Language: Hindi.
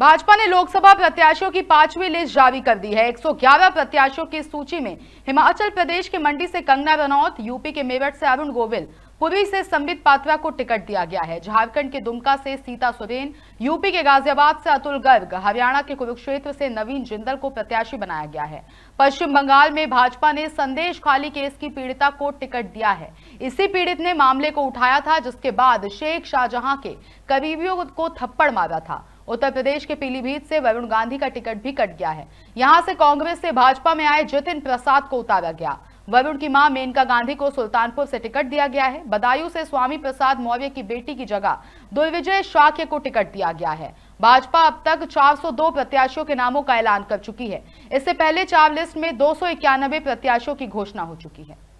भाजपा ने लोकसभा प्रत्याशियों की पांचवी लिस्ट जारी कर दी है 111 प्रत्याशियों की सूची में हिमाचल प्रदेश के मंडी से कंगना रनौत यूपी के मेवट से अरुण गोविल पूर्वी से संबित पात्रा को टिकट दिया गया है झारखंड के दुमका से सीता सुरेन यूपी के गाजियाबाद से अतुल गर्ग हरियाणा के कुरुक्षेत्र से नवीन जिंदल को प्रत्याशी बनाया गया है पश्चिम बंगाल में भाजपा ने संदेश खाली केस की पीड़िता को टिकट दिया है इसी पीड़ित ने मामले को उठाया था जिसके बाद शेख शाहजहां के करीबियों को थप्पड़ मारा था उत्तर प्रदेश के पीलीभीत से वरुण गांधी का टिकट भी कट गया है यहां से कांग्रेस से भाजपा में आए जितिन प्रसाद को उतारा गया वरुण की मां मेनका गांधी को सुल्तानपुर से टिकट दिया गया है बदायूं से स्वामी प्रसाद मौर्य की बेटी की जगह दुर्विजय शाक्य को टिकट दिया गया है भाजपा अब तक 402 प्रत्याशियों के नामों का ऐलान कर चुकी है इससे पहले चार लिस्ट में दो प्रत्याशियों की घोषणा हो चुकी है